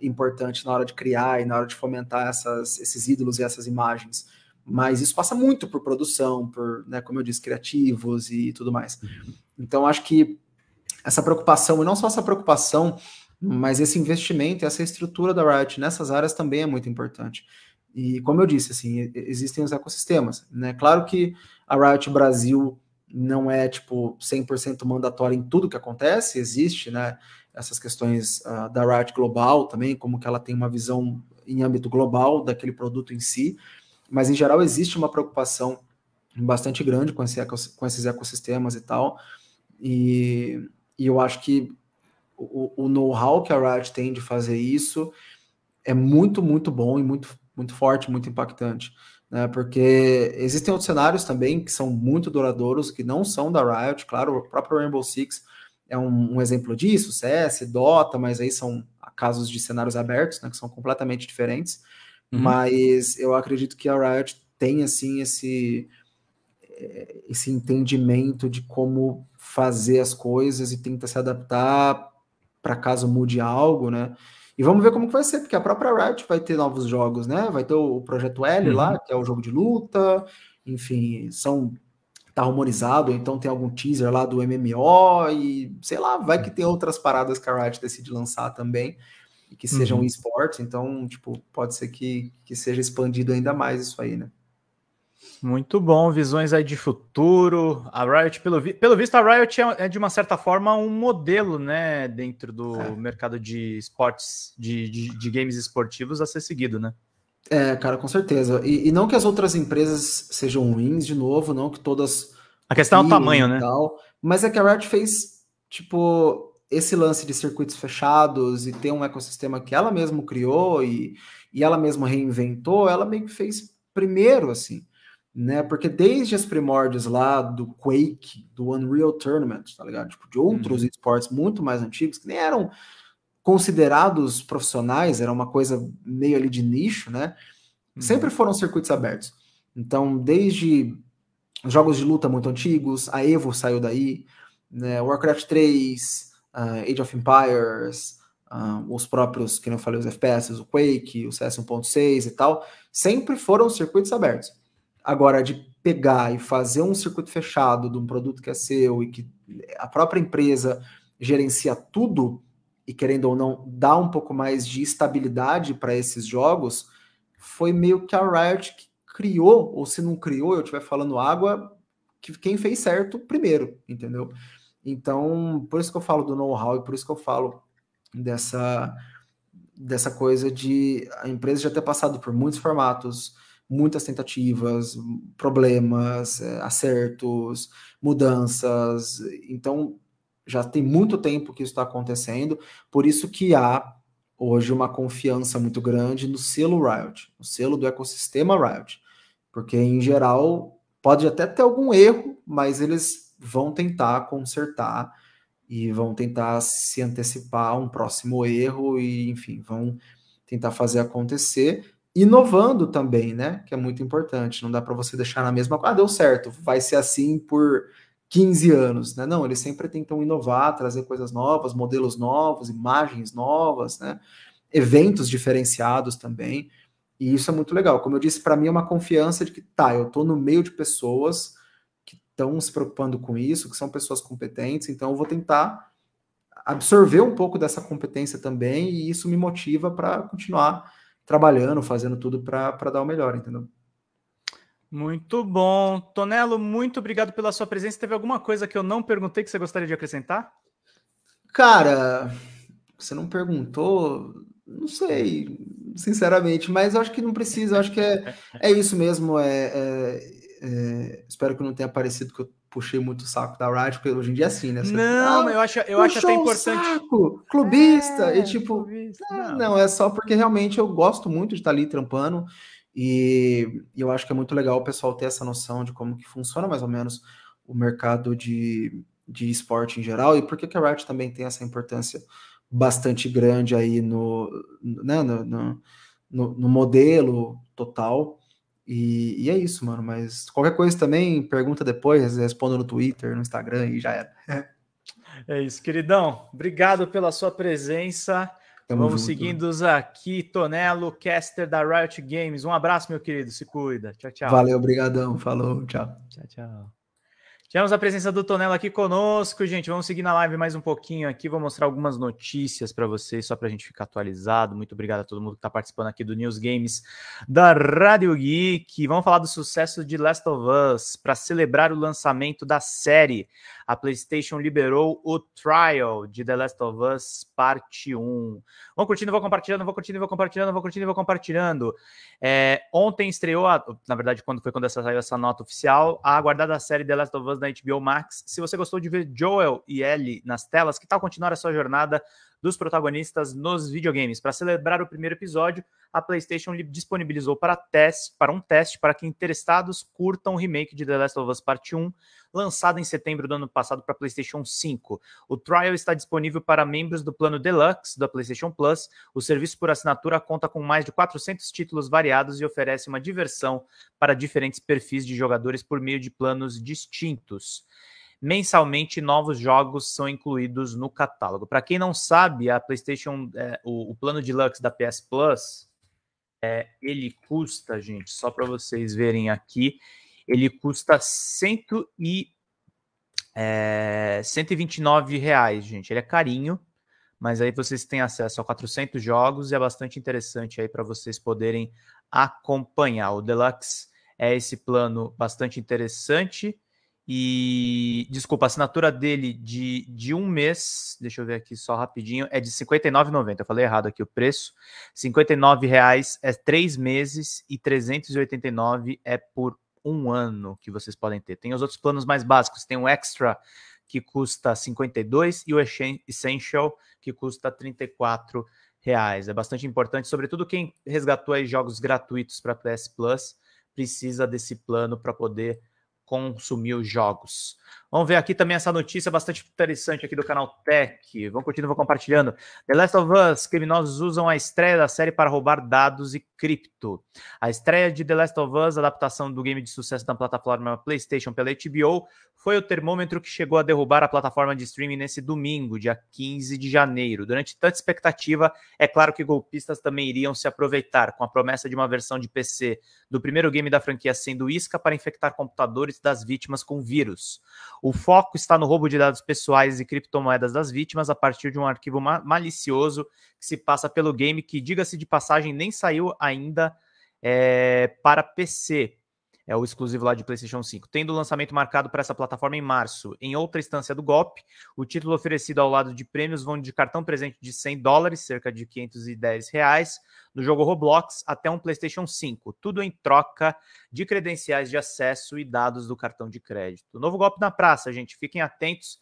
importante na hora de criar e na hora de fomentar essas, esses ídolos e essas imagens. Mas isso passa muito por produção, por, né, como eu disse, criativos e tudo mais. Uhum. Então, acho que essa preocupação, e não só essa preocupação mas esse investimento, essa estrutura da Riot nessas áreas também é muito importante. E como eu disse, assim, existem os ecossistemas, né? Claro que a Riot Brasil não é tipo 100% mandatória em tudo que acontece, existe, né? Essas questões uh, da Riot global também, como que ela tem uma visão em âmbito global daquele produto em si, mas em geral existe uma preocupação bastante grande com, esse, com esses ecossistemas e tal. E, e eu acho que o, o know-how que a Riot tem de fazer isso é muito, muito bom e muito, muito forte, muito impactante. Né? Porque existem outros cenários também que são muito duradouros, que não são da Riot, claro, o próprio Rainbow Six é um, um exemplo disso, CS, Dota, mas aí são casos de cenários abertos, né, que são completamente diferentes. Uhum. Mas eu acredito que a Riot tem assim esse esse entendimento de como fazer as coisas e tenta se adaptar para caso mude algo, né? E vamos ver como que vai ser, porque a própria Riot vai ter novos jogos, né? Vai ter o Projeto L uhum. lá, que é o jogo de luta, enfim, são tá rumorizado, então tem algum teaser lá do MMO e sei lá, vai que tem outras paradas que a Riot decide lançar também e que sejam uhum. esportes, então, tipo, pode ser que, que seja expandido ainda mais isso aí, né? Muito bom, visões aí de futuro. A Riot, pelo, vi... pelo visto, a Riot é, é, de uma certa forma um modelo, né, dentro do é. mercado de esportes, de, de, de, games esportivos a ser seguido, né? É, cara, com certeza. E, e, não que as outras empresas sejam ruins, de novo, não que todas. A questão é o tamanho, né? Tal, mas é que a Riot fez, tipo, esse lance de circuitos fechados e ter um ecossistema que ela mesma criou e, e ela mesma reinventou, ela meio que fez primeiro, assim né? Porque desde as primórdias lá do Quake, do Unreal Tournament, tá ligado? Tipo, de outros uhum. esportes muito mais antigos, que nem eram considerados profissionais, era uma coisa meio ali de nicho, né? Uhum. Sempre foram circuitos abertos. Então, desde jogos de luta muito antigos, a Evo saiu daí, né? Warcraft 3, uh, ah, Age of Empires, uh, os próprios, que não falei, os FPS, o Quake, o CS 1.6 e tal, sempre foram circuitos abertos. Agora, de pegar e fazer um circuito fechado de um produto que é seu e que a própria empresa gerencia tudo e querendo ou não dá um pouco mais de estabilidade para esses jogos, foi meio que a Riot que criou, ou se não criou, eu estiver falando água, que quem fez certo primeiro, entendeu? Então, por isso que eu falo do know-how e por isso que eu falo dessa dessa coisa de a empresa já ter passado por muitos formatos, muitas tentativas, problemas, é, acertos, mudanças. Então, já tem muito tempo que isso está acontecendo, por isso que há hoje uma confiança muito grande no selo Riot, no selo do ecossistema Riot, porque em geral pode até ter algum erro, mas eles vão tentar consertar e vão tentar se antecipar a um próximo erro e enfim, vão tentar fazer acontecer inovando também, né? Que é muito importante. Não dá para você deixar na mesma Ah, deu certo, vai ser assim por 15 anos, né? Não, eles sempre tentam inovar, trazer coisas novas, modelos novos, imagens novas, né? Eventos diferenciados também. E isso é muito legal. Como eu disse, para mim é uma confiança de que tá, eu tô no meio de pessoas que estão se preocupando com isso, que são pessoas competentes, então eu vou tentar absorver um pouco dessa competência também e isso me motiva para continuar trabalhando, fazendo tudo para dar o melhor, entendeu? Muito bom. Tonelo, muito obrigado pela sua presença. Teve alguma coisa que eu não perguntei que você gostaria de acrescentar? Cara, você não perguntou, não sei, sinceramente, mas acho que não precisa, acho que é, é isso mesmo. É, é, é espero que não tenha aparecido que eu puxei muito o saco da Riot, porque hoje em dia é assim, né? Você, não, mas ah, eu acho, eu acho até importante. Saco, clubista, é, e tipo, clubista, ah, não. não, é só porque realmente eu gosto muito de estar ali trampando. E eu acho que é muito legal o pessoal ter essa noção de como que funciona mais ou menos o mercado de, de esporte em geral e por que, a Riot também tem essa importância bastante grande aí no, né, no, no, no modelo total e, e, é isso, mano. Mas qualquer coisa também, pergunta depois, respondo no Twitter, no Instagram e já era. É. é isso, queridão. Obrigado pela sua presença. Tamo Vamos junto. seguindo aqui, Tonelo, caster da Riot Games. Um abraço, meu querido. Se cuida. Tchau, tchau. Valeu, obrigadão. Falou, tchau. Tchau, tchau. Temos a presença do Tonelo aqui conosco, gente. Vamos seguir na live mais um pouquinho aqui. Vou mostrar algumas notícias para vocês, só para a gente ficar atualizado. Muito obrigado a todo mundo que está participando aqui do News Games da Rádio Geek. Vamos falar do sucesso de Last of Us para celebrar o lançamento da série a PlayStation liberou o Trial de The Last of Us Parte 1. Vão curtindo, vão compartilhando, vão curtindo, vão compartilhando, vão curtindo, vão compartilhando. É, ontem estreou, a, na verdade, quando foi quando essa, saiu essa nota oficial, a aguardada série The Last of Us na HBO Max. Se você gostou de ver Joel e Ellie nas telas, que tal continuar a sua jornada dos protagonistas nos videogames. Para celebrar o primeiro episódio, a PlayStation disponibilizou para, teste, para um teste para que interessados curtam o remake de The Last of Us Part 1, lançado em setembro do ano passado para PlayStation 5. O trial está disponível para membros do plano Deluxe da PlayStation Plus. O serviço por assinatura conta com mais de 400 títulos variados e oferece uma diversão para diferentes perfis de jogadores por meio de planos distintos mensalmente novos jogos são incluídos no catálogo. Para quem não sabe, a PlayStation, é, o, o, plano deluxe da PS Plus, é, ele custa, gente, só para vocês verem aqui, ele custa cento e, é, 129 reais, gente. Ele é carinho, mas aí vocês têm acesso a 400 jogos e é bastante interessante aí para vocês poderem acompanhar. O deluxe é esse plano bastante interessante e, desculpa, a assinatura dele de, de um mês, deixa eu ver aqui só rapidinho, é de R$ 59,90. Eu falei errado aqui o preço. R$ reais é três meses e 389 é por um ano que vocês podem ter. Tem os outros planos mais básicos, tem o Extra, que custa 52 e o Essential, que custa 34 reais. É bastante importante, sobretudo quem resgatou aí jogos gratuitos para PS Plus, precisa desse plano para poder consumiu jogos. Vamos ver aqui também essa notícia bastante interessante aqui do canal Tech. Vamos continuar vou compartilhando. The Last of Us, criminosos usam a estreia da série para roubar dados e cripto. A estreia de The Last of Us, adaptação do game de sucesso da plataforma PlayStation pela HBO, foi o termômetro que chegou a derrubar a plataforma de streaming nesse domingo, dia 15 de janeiro. Durante tanta expectativa, é claro que golpistas também iriam se aproveitar, com a promessa de uma versão de PC do primeiro game da franquia sendo isca para infectar computadores das vítimas com vírus. O foco está no roubo de dados pessoais e criptomoedas das vítimas a partir de um arquivo ma malicioso que se passa pelo game, que, diga-se de passagem, nem saiu ainda é, para PC é o exclusivo lá de PlayStation 5. Tendo o lançamento marcado para essa plataforma em março, em outra instância do golpe, o título oferecido ao lado de prêmios vão de cartão presente de 100 dólares, cerca de 510 reais, no jogo Roblox até um PlayStation 5, tudo em troca de credenciais de acesso e dados do cartão de crédito. Novo golpe na praça, gente, fiquem atentos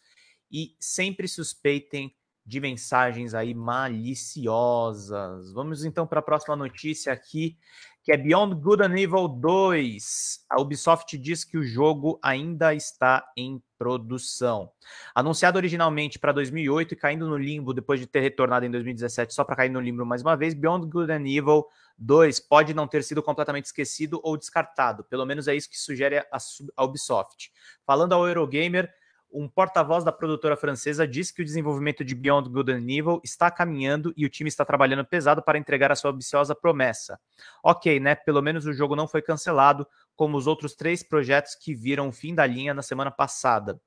e sempre suspeitem de mensagens aí maliciosas. Vamos então para a próxima notícia aqui que é Beyond Good and Evil 2. A Ubisoft diz que o jogo ainda está em produção. Anunciado originalmente para 2008 e caindo no limbo depois de ter retornado em 2017 só para cair no limbo mais uma vez, Beyond Good and Evil 2 pode não ter sido completamente esquecido ou descartado. Pelo menos é isso que sugere a, a Ubisoft. Falando ao Eurogamer, um porta-voz da produtora francesa disse que o desenvolvimento de Beyond Good and Evil está caminhando e o time está trabalhando pesado para entregar a sua ambiciosa promessa. Ok, né? Pelo menos o jogo não foi cancelado, como os outros três projetos que viram o fim da linha na semana passada.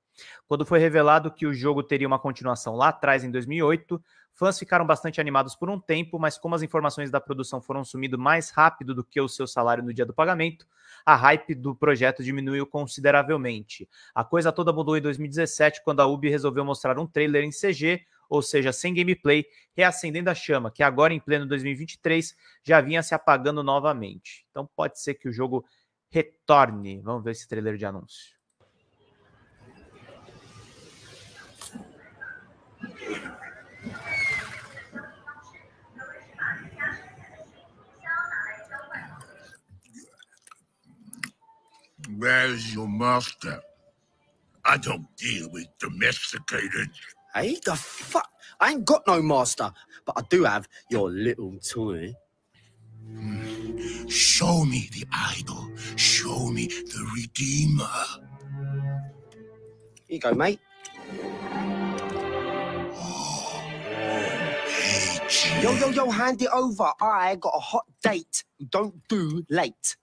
Quando foi revelado que o jogo teria uma continuação lá atrás, em 2008, fãs ficaram bastante animados por um tempo, mas como as informações da produção foram sumindo mais rápido do que o seu salário no dia do pagamento, a hype do projeto diminuiu consideravelmente. A coisa toda mudou em 2017, quando a Ubi resolveu mostrar um trailer em CG ou seja, sem gameplay, reacendendo a chama, que agora em pleno 2023 já vinha se apagando novamente. Então pode ser que o jogo retorne. Vamos ver esse trailer de anúncio. Where is your master? I don't deal with domesticated. Hey, the fuck? I ain't got no master, but I do have your little toy. Hmm. Show me the idol. Show me the redeemer. Here you go, mate. Yo, yo, yo, hand it over. I got a hot date. Don't do late.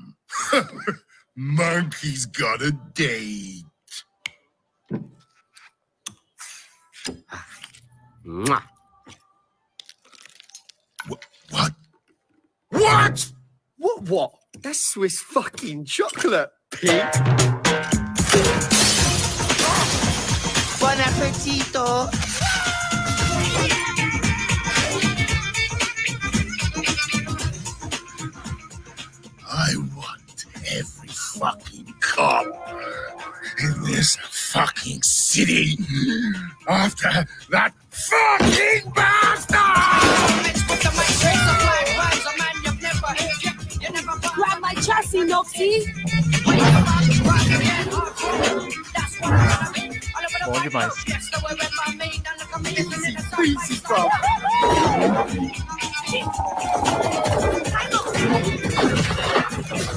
<laughs> Monkey's got a date. Mwah. What? What? What? What? That's Swiss fucking chocolate, Pete. Bon appetito. fucking cop in this fucking city after that fucking bastard! Grab my chassis, Noxie! Bom demais. Principal.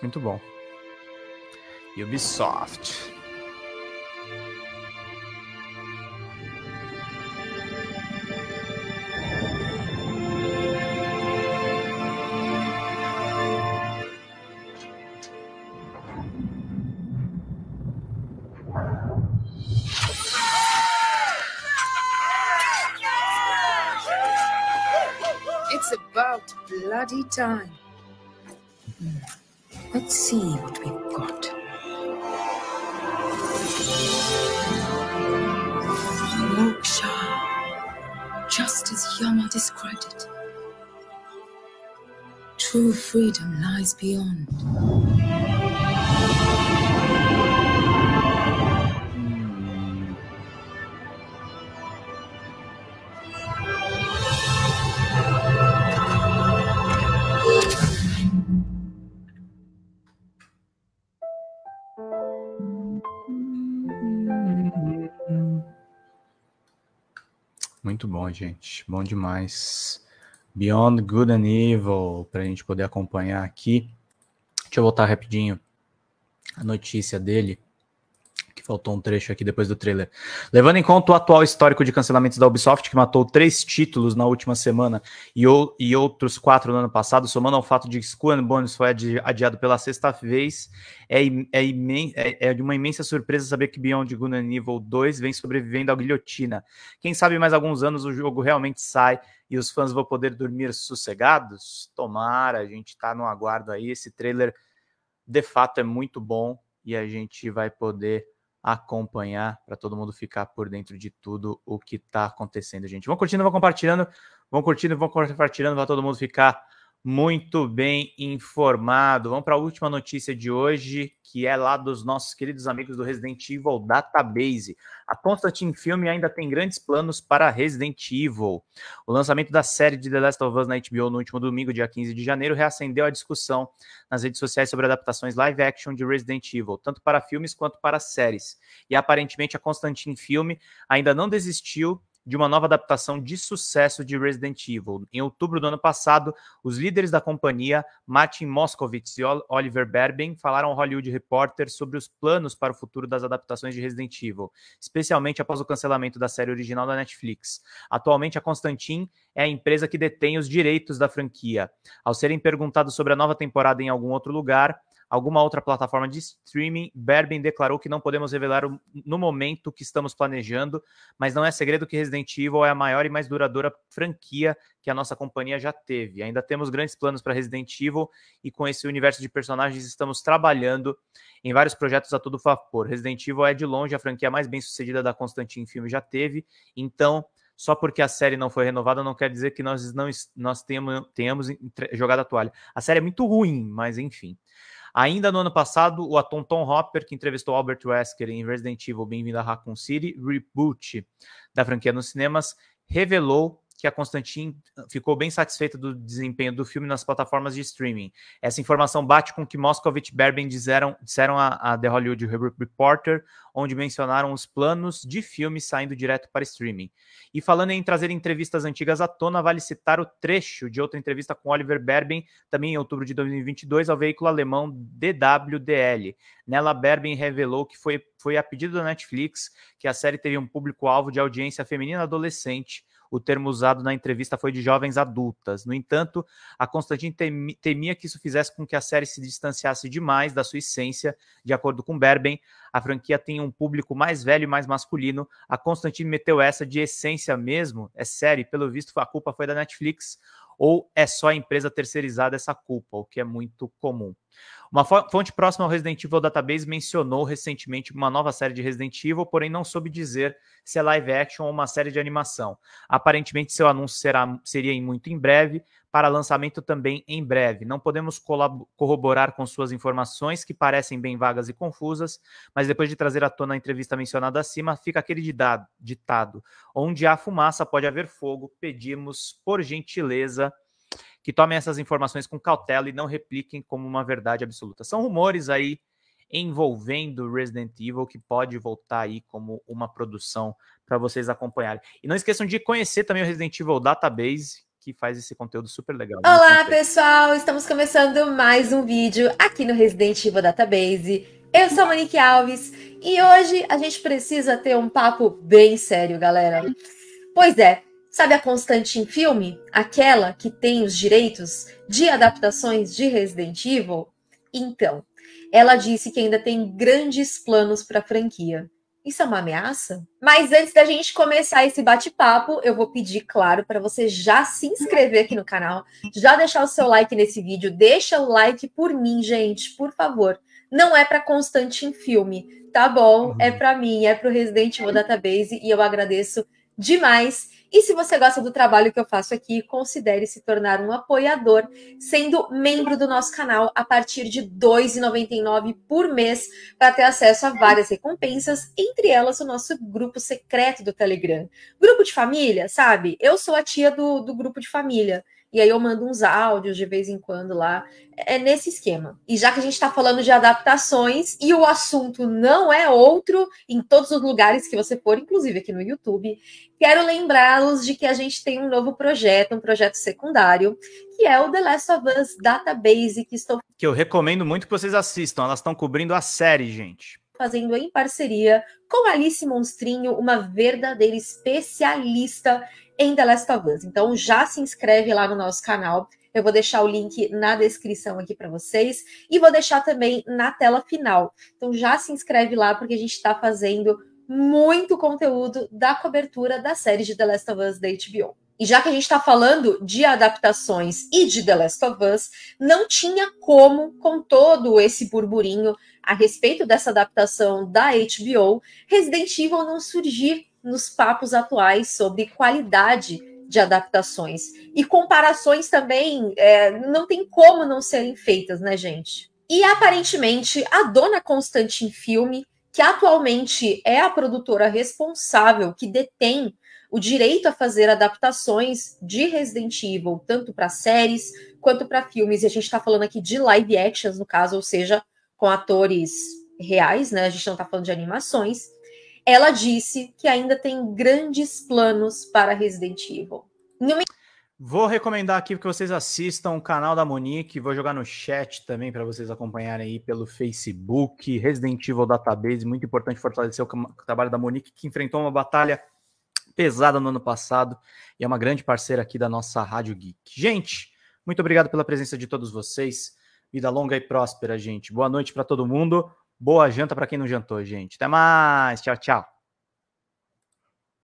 Muito bom. Ubisoft. time. Let's see what we've got. Moksha, just as Yama described it. True freedom lies beyond. bom, gente. Bom demais. Beyond Good and Evil, para a gente poder acompanhar aqui. Deixa eu voltar rapidinho a notícia dele. Faltou um trecho aqui depois do trailer. Levando em conta o atual histórico de cancelamentos da Ubisoft, que matou três títulos na última semana e, ou, e outros quatro no ano passado, somando ao fato de que Skull Bones foi adi adiado pela sexta vez, é, é, imen é, é uma imensa surpresa saber que Beyond Gun and Evil 2 vem sobrevivendo à guilhotina. Quem sabe mais alguns anos o jogo realmente sai e os fãs vão poder dormir sossegados? Tomara, a gente tá no aguardo aí. Esse trailer de fato é muito bom e a gente vai poder acompanhar, para todo mundo ficar por dentro de tudo o que está acontecendo, gente. Vão curtindo, vão compartilhando, vão curtindo, vão compartilhando, para todo mundo ficar muito bem informado. Vamos para a última notícia de hoje, que é lá dos nossos queridos amigos do Resident Evil Database. A Constantin Film ainda tem grandes planos para Resident Evil. O lançamento da série de The Last of Us na HBO no último domingo, dia 15 de janeiro, reacendeu a discussão nas redes sociais sobre adaptações live action de Resident Evil, tanto para filmes quanto para séries. E aparentemente a Constantin Film ainda não desistiu de uma nova adaptação de sucesso de Resident Evil. Em outubro do ano passado, os líderes da companhia, Martin Moscovitz e Oliver Berben, falaram ao Hollywood Reporter sobre os planos para o futuro das adaptações de Resident Evil, especialmente após o cancelamento da série original da Netflix. Atualmente, a Constantin é a empresa que detém os direitos da franquia. Ao serem perguntados sobre a nova temporada em algum outro lugar, alguma outra plataforma de streaming, Berben declarou que não podemos revelar no momento que estamos planejando, mas não é segredo que Resident Evil é a maior e mais duradoura franquia que a nossa companhia já teve. Ainda temos grandes planos para Resident Evil e com esse universo de personagens estamos trabalhando em vários projetos a todo vapor. Resident Evil é de longe a franquia mais bem sucedida da Constantine Filme já teve, então só porque a série não foi renovada não quer dizer que nós não nós tenhamos, tenhamos jogado a toalha. A série é muito ruim, mas enfim. Ainda no ano passado, o ator Tom Hopper, que entrevistou Albert Wesker em Resident Evil Bem-vindo a Raccoon City, reboot da franquia nos cinemas, revelou que a Constantine ficou bem satisfeita do desempenho do filme nas plataformas de streaming. Essa informação bate com o que Moscovitch e Berben disseram, disseram a, a The Hollywood Reporter, onde mencionaram os planos de filmes saindo direto para streaming. E falando em trazer entrevistas antigas à tona, vale citar o trecho de outra entrevista com Oliver Berben, também em outubro de 2022, ao veículo alemão DWDL. Nela, Berben revelou que foi, foi a pedido da Netflix que a série teria um público-alvo de audiência feminina adolescente o termo usado na entrevista foi de jovens adultas. No entanto, a Constantine temia que isso fizesse com que a série se distanciasse demais da sua essência. De acordo com Berben, a franquia tem um público mais velho e mais masculino. A Constantine meteu essa de essência mesmo. É série, pelo visto, a culpa foi da Netflix. Ou é só a empresa terceirizada essa culpa, o que é muito comum. Uma fonte próxima ao Resident Evil Database mencionou recentemente uma nova série de Resident Evil, porém não soube dizer se é live action ou uma série de animação. Aparentemente, seu anúncio será, seria muito em breve, para lançamento também em breve. Não podemos corroborar com suas informações, que parecem bem vagas e confusas, mas depois de trazer à tona a entrevista mencionada acima, fica aquele ditado: onde há fumaça, pode haver fogo. Pedimos, por gentileza, que tomem essas informações com cautela e não repliquem como uma verdade absoluta. São rumores aí envolvendo Resident Evil que pode voltar aí como uma produção para vocês acompanharem. E não esqueçam de conhecer também o Resident Evil Database, que faz esse conteúdo super legal. Olá, pessoal! Estamos começando mais um vídeo aqui no Resident Evil Database. Eu sou a Monique Alves e hoje a gente precisa ter um papo bem sério, galera. Pois é, Sabe a Constantin Filme? Aquela que tem os direitos de adaptações de Resident Evil? Então, ela disse que ainda tem grandes planos para a franquia. Isso é uma ameaça? Mas antes da gente começar esse bate-papo, eu vou pedir, claro, para você já se inscrever aqui no canal, já deixar o seu like nesse vídeo, deixa o like por mim, gente, por favor. Não é para Constantin Filme, tá bom? É uhum. para mim, é para o Resident Evil Database e eu agradeço demais. E se você gosta do trabalho que eu faço aqui, considere se tornar um apoiador, sendo membro do nosso canal a partir de R$ 2,99 por mês, para ter acesso a várias recompensas, entre elas o nosso grupo secreto do Telegram. Grupo de família, sabe? Eu sou a tia do, do grupo de família. E aí eu mando uns áudios de vez em quando lá. É nesse esquema. E já que a gente está falando de adaptações e o assunto não é outro em todos os lugares que você for, inclusive aqui no YouTube, quero lembrá-los de que a gente tem um novo projeto, um projeto secundário, que é o The Last of Us Database, que estou. Que eu recomendo muito que vocês assistam. Elas estão cobrindo a série, gente fazendo em parceria com Alice Monstrinho, uma verdadeira especialista em The Last of Us. Então já se inscreve lá no nosso canal. Eu vou deixar o link na descrição aqui para vocês e vou deixar também na tela final. Então já se inscreve lá porque a gente está fazendo muito conteúdo da cobertura da série de The Last of Us da HBO. E já que a gente está falando de adaptações e de The Last of Us, não tinha como, com todo esse burburinho a respeito dessa adaptação da HBO, Resident Evil não surgir nos papos atuais sobre qualidade de adaptações. E comparações também é, não tem como não serem feitas, né, gente? E aparentemente, a dona Constantin Filme, que atualmente é a produtora responsável que detém o direito a fazer adaptações de Resident Evil, tanto para séries quanto para filmes, e a gente está falando aqui de live actions, no caso, ou seja, com atores reais, né? A gente não está falando de animações. Ela disse que ainda tem grandes planos para Resident Evil. Numa... Vou recomendar aqui que vocês assistam o canal da Monique, vou jogar no chat também para vocês acompanharem aí pelo Facebook, Resident Evil Database, muito importante fortalecer o trabalho da Monique, que enfrentou uma batalha pesada no ano passado e é uma grande parceira aqui da nossa Rádio Geek. Gente, muito obrigado pela presença de todos vocês. Vida longa e próspera, gente. Boa noite para todo mundo. Boa janta para quem não jantou, gente. Até mais. Tchau, tchau.